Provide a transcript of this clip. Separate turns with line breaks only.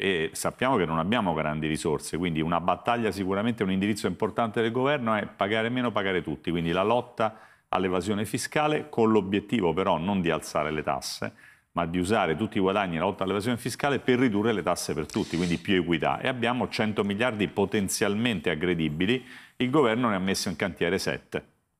e sappiamo che non abbiamo grandi risorse, quindi una battaglia sicuramente, un indirizzo importante del governo è pagare meno, pagare tutti, quindi la lotta all'evasione fiscale con l'obiettivo però non di alzare le tasse, ma di usare tutti i guadagni nella lotta all'evasione fiscale per ridurre le tasse per tutti, quindi più equità. E abbiamo 100 miliardi potenzialmente aggredibili, il governo ne ha messo in cantiere 7.